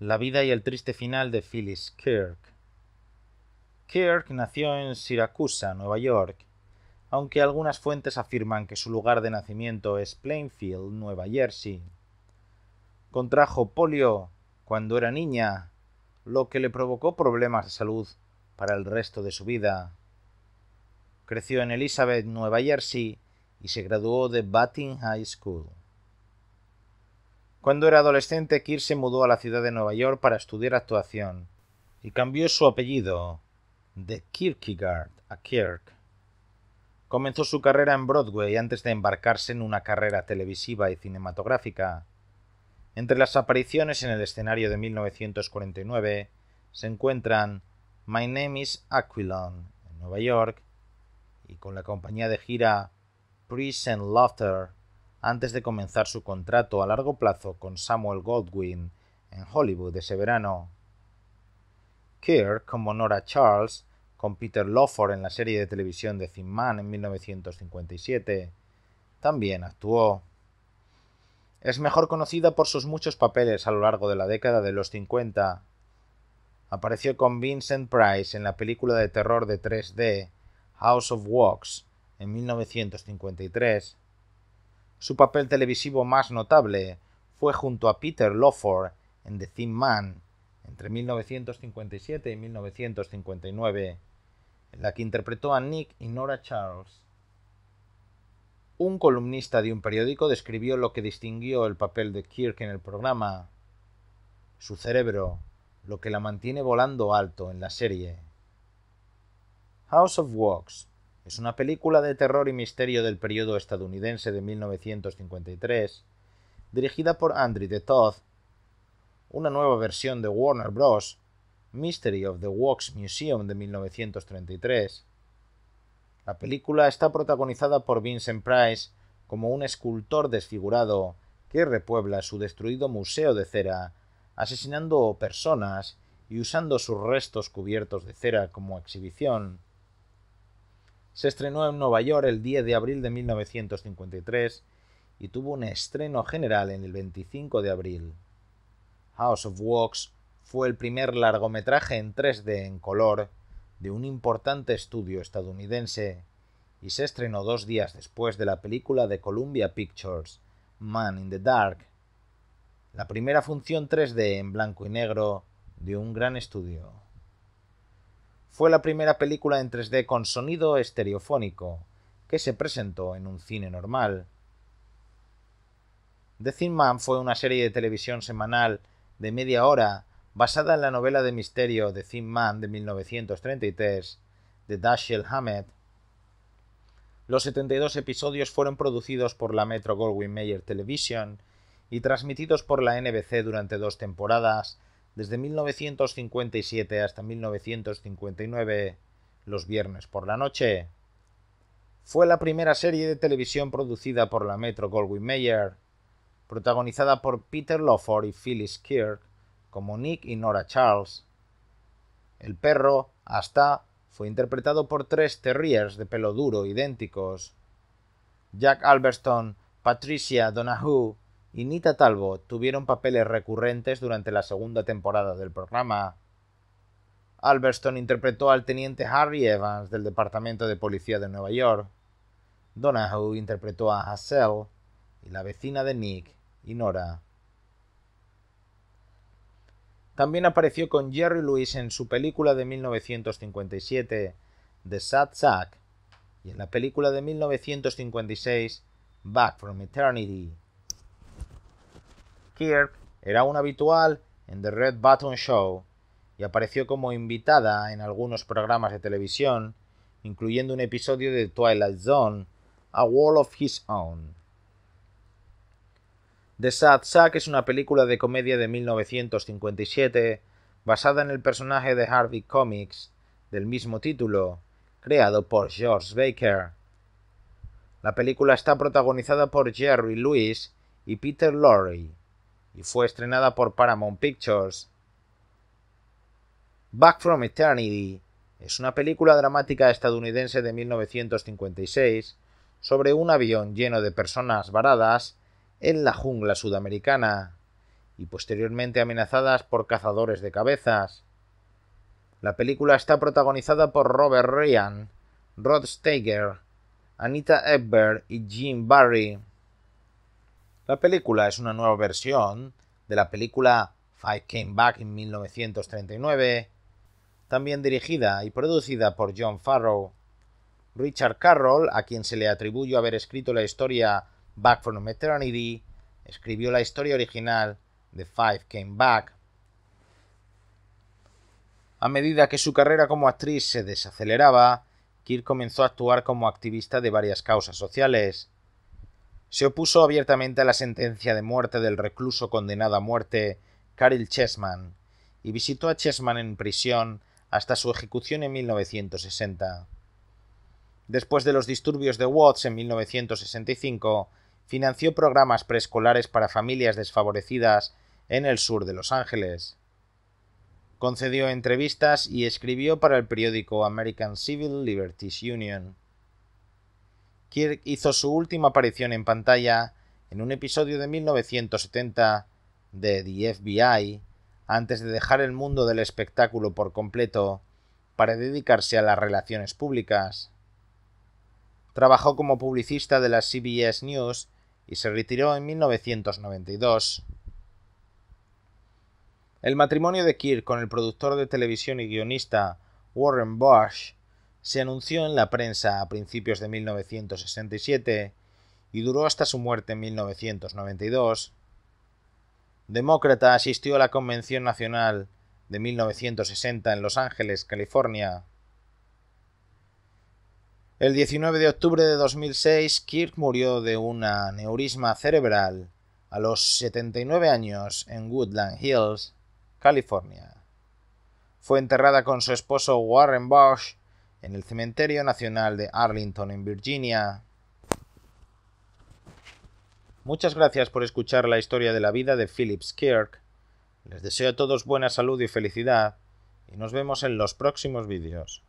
La vida y el triste final de Phyllis Kirk. Kirk nació en Siracusa, Nueva York, aunque algunas fuentes afirman que su lugar de nacimiento es Plainfield, Nueva Jersey. Contrajo polio cuando era niña, lo que le provocó problemas de salud para el resto de su vida. Creció en Elizabeth, Nueva Jersey, y se graduó de Batting High School. Cuando era adolescente, Kirk se mudó a la ciudad de Nueva York para estudiar actuación y cambió su apellido de Kierkegaard a Kirk. Comenzó su carrera en Broadway antes de embarcarse en una carrera televisiva y cinematográfica. Entre las apariciones en el escenario de 1949 se encuentran My Name is Aquilon en Nueva York y con la compañía de gira Prison Laughter antes de comenzar su contrato a largo plazo con Samuel Goldwyn en Hollywood ese verano. Kerr, como Nora Charles, con Peter Lawford en la serie de televisión de Thin Man en 1957, también actuó. Es mejor conocida por sus muchos papeles a lo largo de la década de los 50. Apareció con Vincent Price en la película de terror de 3D House of Wax en 1953 su papel televisivo más notable fue junto a Peter Lawford en The Thin Man entre 1957 y 1959, en la que interpretó a Nick y Nora Charles. Un columnista de un periódico describió lo que distinguió el papel de Kirk en el programa. Su cerebro, lo que la mantiene volando alto en la serie. House of Walks es una película de terror y misterio del periodo estadounidense de 1953, dirigida por Andrew de Toth. una nueva versión de Warner Bros. Mystery of the Wax Museum de 1933. La película está protagonizada por Vincent Price como un escultor desfigurado que repuebla su destruido museo de cera, asesinando personas y usando sus restos cubiertos de cera como exhibición. Se estrenó en Nueva York el 10 de abril de 1953 y tuvo un estreno general en el 25 de abril. House of Wax fue el primer largometraje en 3D en color de un importante estudio estadounidense y se estrenó dos días después de la película de Columbia Pictures, Man in the Dark, la primera función 3D en blanco y negro de un gran estudio. Fue la primera película en 3D con sonido estereofónico, que se presentó en un cine normal. The Thin Man fue una serie de televisión semanal de media hora basada en la novela de misterio The Thin Man de 1933 de Dashiell Hammett. Los 72 episodios fueron producidos por la Metro Goldwyn Mayer Television y transmitidos por la NBC durante dos temporadas desde 1957 hasta 1959 los viernes por la noche. Fue la primera serie de televisión producida por la Metro Goldwyn Mayer, protagonizada por Peter Lawford y Phyllis Kirk como Nick y Nora Charles. El perro, hasta, fue interpretado por tres terriers de pelo duro idénticos. Jack Alberston, Patricia Donahue y Nita Talbot tuvieron papeles recurrentes durante la segunda temporada del programa. Alberston interpretó al teniente Harry Evans del Departamento de Policía de Nueva York. Donahue interpretó a Hassel y la vecina de Nick y Nora. También apareció con Jerry Lewis en su película de 1957, The Sad Sack, y en la película de 1956, Back from Eternity. Kirk era un habitual en The Red Button Show y apareció como invitada en algunos programas de televisión, incluyendo un episodio de Twilight Zone, A Wall of His Own. The Sad Sack es una película de comedia de 1957 basada en el personaje de Harvey Comics del mismo título, creado por George Baker. La película está protagonizada por Jerry Lewis y Peter Lorre y fue estrenada por Paramount Pictures. Back from Eternity es una película dramática estadounidense de 1956 sobre un avión lleno de personas varadas en la jungla sudamericana y posteriormente amenazadas por cazadores de cabezas. La película está protagonizada por Robert Ryan, Rod Steiger, Anita Ebert y Jim Barry. La película es una nueva versión de la película Five Came Back en 1939, también dirigida y producida por John Farrow. Richard Carroll, a quien se le atribuyó haber escrito la historia Back from Eternity, escribió la historia original de Five Came Back. A medida que su carrera como actriz se desaceleraba, Kirk comenzó a actuar como activista de varias causas sociales se opuso abiertamente a la sentencia de muerte del recluso condenado a muerte Caril Chessman y visitó a Chessman en prisión hasta su ejecución en 1960. Después de los disturbios de Watts en 1965, financió programas preescolares para familias desfavorecidas en el sur de Los Ángeles. Concedió entrevistas y escribió para el periódico American Civil Liberties Union. Kirk hizo su última aparición en pantalla en un episodio de 1970 de The FBI antes de dejar el mundo del espectáculo por completo para dedicarse a las relaciones públicas. Trabajó como publicista de la CBS News y se retiró en 1992. El matrimonio de Kirk con el productor de televisión y guionista Warren Bosch se anunció en la prensa a principios de 1967 y duró hasta su muerte en 1992. Demócrata asistió a la Convención Nacional de 1960 en Los Ángeles, California. El 19 de octubre de 2006, Kirk murió de una neurisma cerebral a los 79 años en Woodland Hills, California. Fue enterrada con su esposo Warren Bush en el Cementerio Nacional de Arlington, en Virginia. Muchas gracias por escuchar la historia de la vida de Phillips Kirk. Les deseo a todos buena salud y felicidad, y nos vemos en los próximos vídeos.